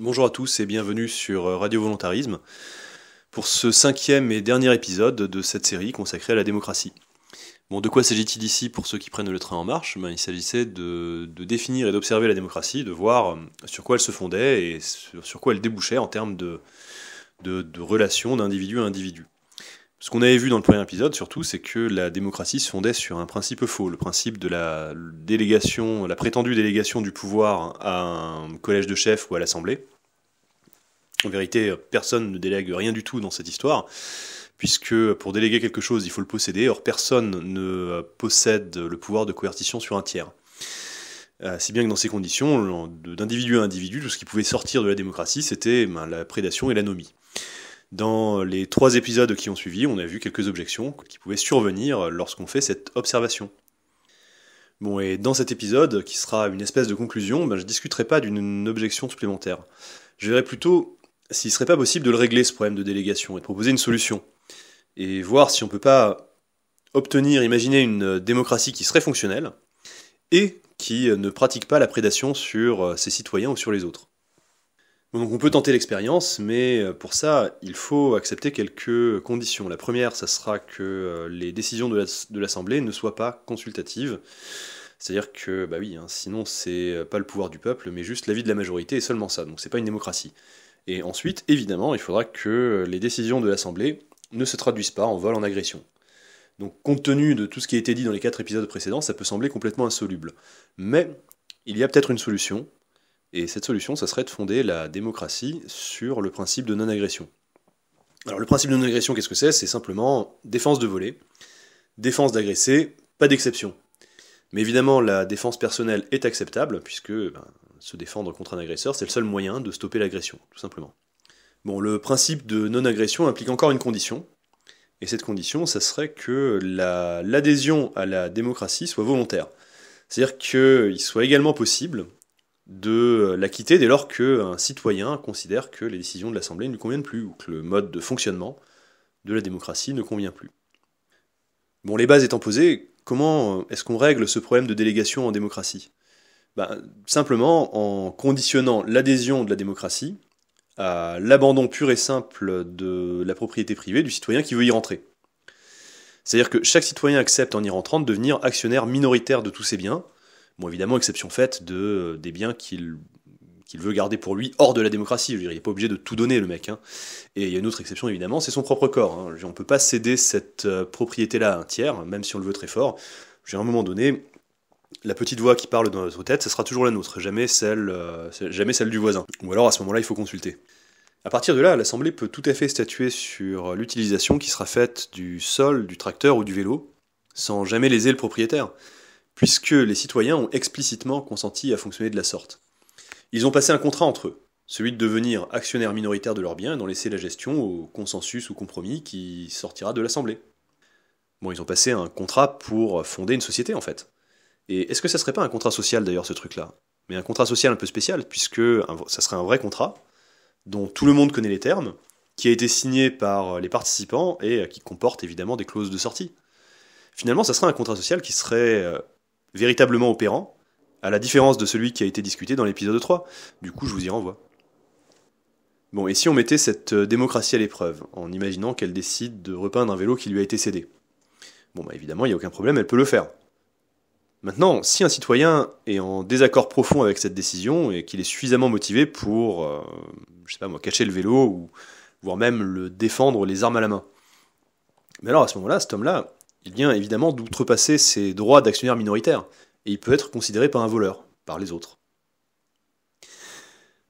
Bonjour à tous et bienvenue sur euh, Radio Volontarisme pour ce cinquième et dernier épisode de cette série consacrée à la démocratie. Bon, de quoi s'agit-il ici pour ceux qui prennent le train en marche ben, Il s'agissait de, définir et d'observer la démocratie, de voir euh, sur quoi elle se fondait et sur, quoi elle débouchait en termes de, de relations d'individu à individu. Ce qu'on avait vu dans le premier épisode, surtout, c'est que la démocratie se fondait sur un principe faux, le principe de la délégation, la prétendue délégation du pouvoir à un collège de chefs ou à l'Assemblée. En vérité, personne ne délègue rien du tout dans cette histoire, puisque pour déléguer quelque chose, il faut le posséder, or personne ne possède le pouvoir de coercition sur un tiers. Euh, si bien que dans ces conditions, d'individu à individu, tout ce qui pouvait sortir de la démocratie, c'était ben, la prédation et l'anomie. Dans les trois épisodes qui ont suivi, on a vu quelques objections qui pouvaient survenir lorsqu'on fait cette observation. Bon, et dans cet épisode, qui sera une espèce de conclusion, ben, je ne discuterai pas d'une objection supplémentaire. Je verrai plutôt s'il ne serait pas possible de régler, ce problème de délégation, et de proposer une solution. Et voir si on ne peut pas obtenir, imaginer une démocratie qui serait fonctionnelle, et qui ne pratique pas la prédation sur euh, ses citoyens ou sur les autres. Donc on peut tenter l'expérience, mais euh, pour ça, il faut accepter quelques conditions. La première, ça sera que euh, les décisions de l'Assemblée ne soient pas consultatives. C'est-à-dire que, bah oui, hein, sinon c'est euh, pas le pouvoir du peuple, mais juste l'avis de la majorité et seulement ça, donc c'est pas une démocratie. Et ensuite, évidemment, il faudra que les décisions de l'Assemblée ne se traduisent pas en vol, en agression. Donc compte tenu de tout ce qui a été dit dans les quatre épisodes précédents, ça peut sembler complètement insoluble. Mais il y a peut-être une solution, et cette solution, ça serait de fonder la démocratie sur le principe de non-agression. Alors le principe de non-agression, qu'est-ce que c'est C'est simplement défense de voler, défense d'agresser, pas d'exception. Mais évidemment, la défense personnelle est acceptable, puisque ben, se défendre contre un agresseur, c'est le seul moyen de stopper l'agression, tout simplement. Bon, le principe de non-agression implique encore une condition, et cette condition, ça serait que l'adhésion à la démocratie soit volontaire. C'est-à-dire qu'il soit également possible de euh, la quitter dès lors qu'un citoyen considère que les décisions de l'Assemblée ne lui conviennent plus, ou que le mode de fonctionnement de la démocratie ne convient plus. Bon, les bases étant posées, comment euh, est-ce qu'on règle ce problème de délégation en démocratie ben, Simplement en conditionnant l'adhésion de la démocratie à l'abandon pur et simple de la propriété privée du citoyen qui veut y rentrer. C'est-à-dire que chaque citoyen accepte en y rentrant de devenir actionnaire minoritaire de tous ses biens, Bon, évidemment, exception faite de, euh, des biens qu'il qu'il veut garder pour lui hors de la démocratie. Je veux dire, il n'est pas obligé de tout donner, le mec. Hein. Et il y a une autre exception, évidemment, c'est son propre corps. Hein. On ne peut pas céder cette euh, propriété-là à un tiers, même si on le veut très fort. J'ai à un moment donné, la petite voix qui parle dans notre tête, ça sera toujours la nôtre, jamais celle, euh, jamais celle du voisin. Ou alors, à ce moment-là, il faut consulter. À partir de là, l'Assemblée peut tout à fait statuer sur l'utilisation qui sera faite du sol, du tracteur ou du vélo, sans jamais léser le propriétaire puisque les citoyens ont explicitement consenti à fonctionner de la sorte. Ils ont passé un contrat entre eux, celui de devenir actionnaires minoritaires de leurs biens et d'en laisser la gestion au consensus ou compromis qui sortira de l'Assemblée. Bon, ils ont passé un contrat pour fonder une société en fait. Et est-ce que ça serait pas un contrat social d'ailleurs ce truc-là Mais un contrat social un peu spécial, puisque ça serait un vrai contrat, dont tout le monde connaît les termes, qui a été signé par les participants et qui comporte évidemment des clauses de sortie. Finalement, ça serait un contrat social qui serait euh, véritablement opérant, à la différence de celui qui a été discuté dans l'épisode 3. Du coup, je vous y renvoie. Bon, et si on mettait cette euh, démocratie à l'épreuve, en imaginant qu'elle décide de repeindre un vélo qui lui a été cédé Bon, bah évidemment, il n'y a aucun problème, elle peut le faire. Maintenant, si un citoyen est en désaccord profond avec cette décision et qu'il est suffisamment motivé pour, je euh, je sais pas moi, cacher le vélo ou voire même le défendre les armes à la main, mais alors à ce moment-là, cet homme-là, il vient évidemment d'outrepasser ses droits d'actionnaire minoritaire, et il peut être considéré par un voleur, par les autres.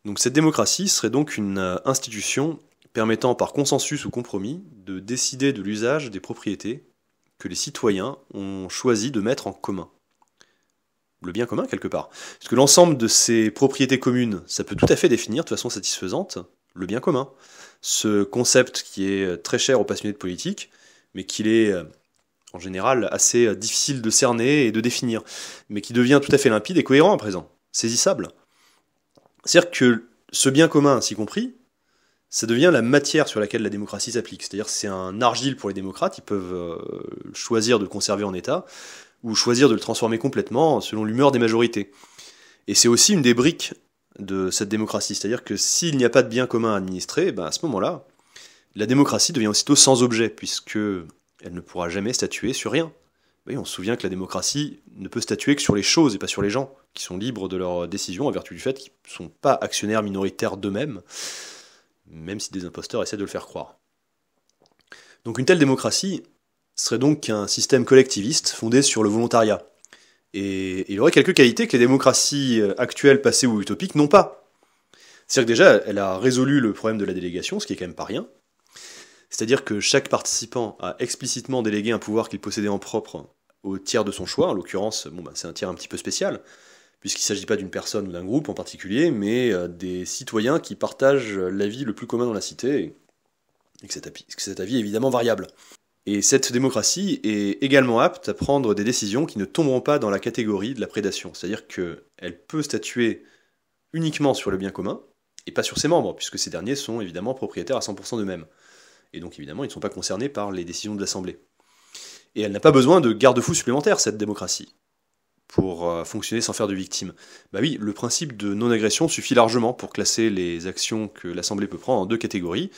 Donc cette démocratie serait donc une euh, institution permettant par consensus ou compromis de décider de l'usage des propriétés que les citoyens ont choisi de mettre en commun. Le bien commun quelque part. Parce que l'ensemble de ces propriétés communes, ça peut tout à fait définir de façon satisfaisante le bien commun. Ce concept qui est euh, très cher aux passionnés de politique, mais qu'il est euh, en général assez euh, difficile de cerner et de définir, mais qui devient tout à fait limpide et cohérent à présent, saisissable. C'est-à-dire que ce bien commun ainsi compris, ça devient la matière sur laquelle la démocratie s'applique. C'est-à-dire c'est un argile pour les démocrates, ils peuvent euh, choisir de le conserver en état, ou choisir de le transformer complètement selon l'humeur des majorités. Et c'est aussi une des briques de cette démocratie, c'est-à-dire que s'il n'y a pas de bien commun à administrer, ben, à ce moment-là, la démocratie devient aussitôt sans objet, puisque elle ne pourra jamais statuer sur rien. mais on se souvient que la démocratie ne peut statuer que sur les choses et pas sur les gens, qui sont libres de leurs décisions en vertu du fait qu'ils ne sont pas actionnaires minoritaires d'eux-mêmes, même si des imposteurs essaient de le faire croire. Donc une telle démocratie serait donc un système collectiviste fondé sur le volontariat. Et il aurait quelques qualités que les démocraties euh, actuelles, passées ou utopiques n'ont pas. C'est-à-dire que déjà, elle a résolu le problème de la délégation, ce qui est quand même pas rien, c'est-à-dire que chaque participant a explicitement délégué un pouvoir qu'il possédait en propre au tiers de son choix. En l'occurrence, bon, bah, c'est un tiers un petit peu spécial, puisqu'il ne s'agit pas d'une personne ou d'un groupe en particulier, mais euh, des citoyens qui partagent l'avis le plus commun dans la cité, et cet avis, que cet avis est évidemment variable. Et cette démocratie est également apte à prendre des décisions qui ne tomberont pas dans la catégorie de la prédation, c'est-à-dire qu'elle peut statuer uniquement sur le bien commun, et pas sur ses membres, puisque ces derniers sont évidemment propriétaires à 100% d'eux-mêmes et donc évidemment ils ne sont pas concernés par les décisions de l'Assemblée. Et elle n'a pas besoin de garde-fous supplémentaires, cette démocratie, pour euh, fonctionner sans faire de victimes. Bah oui, le principe de non-agression suffit largement pour classer les actions que l'Assemblée peut prendre en deux catégories,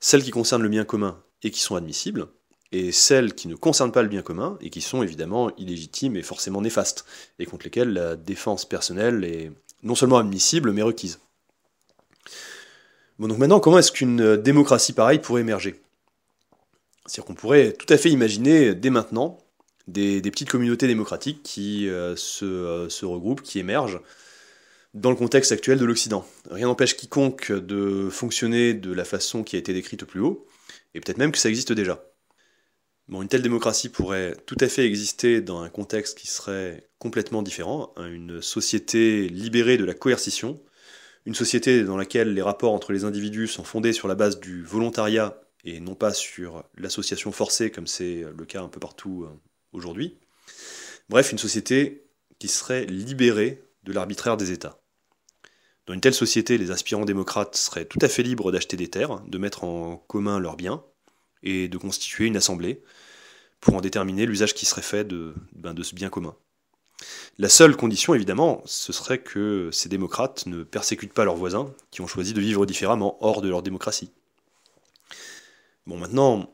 celles qui concernent le bien commun et qui sont admissibles, et celles qui ne concernent pas le bien commun et qui sont évidemment illégitimes et forcément néfastes, et contre lesquelles la défense personnelle est non seulement admissible mais requise. Bon, donc maintenant, comment est-ce qu'une euh, démocratie pareille pourrait émerger C'est-à-dire qu'on pourrait tout à fait imaginer euh, dès maintenant des, petites communautés démocratiques qui euh, se, se, regroupent, qui émergent dans le contexte actuel de l'Occident. Rien n'empêche quiconque de fonctionner de la façon qui a été décrite plus haut, et peut-être même que ça existe déjà. Bon, une telle démocratie pourrait tout à fait exister dans un contexte qui serait complètement différent, hein, une société libérée de la coercition, une société dans laquelle les rapports entre les individus sont fondés sur la base du volontariat et non pas sur l'association forcée comme c'est le cas un peu partout euh, aujourd'hui. Bref, une société qui serait libérée de l'arbitraire des États. Dans une telle société, les aspirants démocrates seraient tout à fait libres d'acheter des terres, de mettre en commun leurs biens, et de constituer une assemblée pour en déterminer l'usage qui serait fait de, ben, ce bien commun. La seule condition, évidemment, ce serait que ces démocrates ne persécutent pas leurs voisins qui ont choisi de vivre différemment hors de leur démocratie. Bon, maintenant,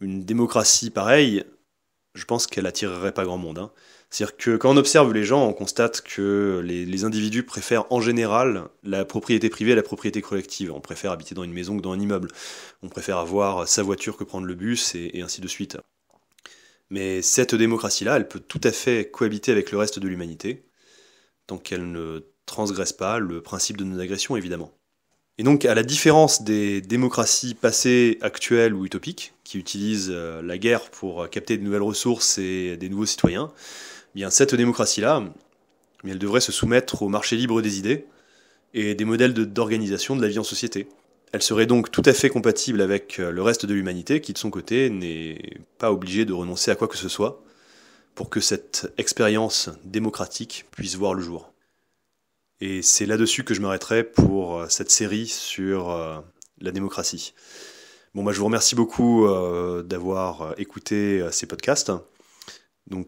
une démocratie pareille, je pense qu'elle attirerait pas grand monde. Hein. C'est-à-dire que quand on observe les gens, on constate que les, individus préfèrent en général la propriété privée à la propriété collective. On préfère habiter dans une maison que dans un immeuble. On préfère avoir sa voiture que prendre le bus et ainsi de suite. Mais cette démocratie-là, elle peut tout à fait cohabiter avec le reste de l'humanité, tant qu'elle ne transgresse pas le principe de non-agression, évidemment. Et donc, à la différence des démocraties passées, actuelles ou utopiques, qui utilisent euh, la guerre pour euh, capter de nouvelles ressources et des nouveaux citoyens, eh bien cette démocratie-là, elle devrait se soumettre au marché libre des idées et des modèles d'organisation de, la vie en société. Elle serait donc tout à fait compatible avec euh, le reste de l'humanité qui, de son côté, n'est pas obligé de renoncer à quoi que ce soit pour que cette expérience démocratique puisse voir le jour. Et c'est là-dessus que je m'arrêterai pour euh, cette série sur euh, la démocratie. Bon, bah, je vous remercie beaucoup d'avoir écouté ces podcasts. Donc,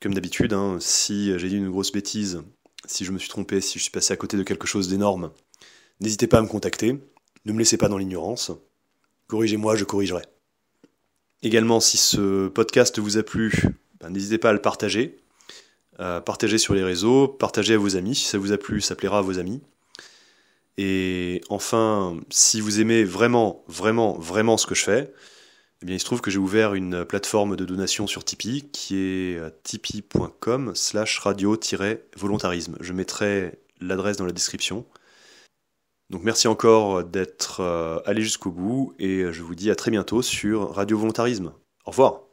comme d'habitude, hein, si j'ai dit une grosse bêtise, si je me suis trompé, si je suis passé à côté de quelque chose d'énorme, n'hésitez pas à me contacter. Ne me laissez pas dans l'ignorance. Corrigez-moi, je corrigerai. Également, si ce podcast vous a plu, ben, n'hésitez pas à le partager. partagez sur les réseaux, partagez à vos amis. Si ça vous a plu, ça plaira à vos amis. Et enfin, si vous aimez vraiment, vraiment, vraiment ce que je fais, eh bien, il se trouve que j'ai ouvert une plateforme de donation sur Tipeee qui est euh, tipeee.com slash radio-volontarisme. Je mettrai l'adresse dans la description. Donc merci encore euh, d'être euh, allé jusqu'au bout et euh, je vous dis à très bientôt sur Radio Volontarisme. Au revoir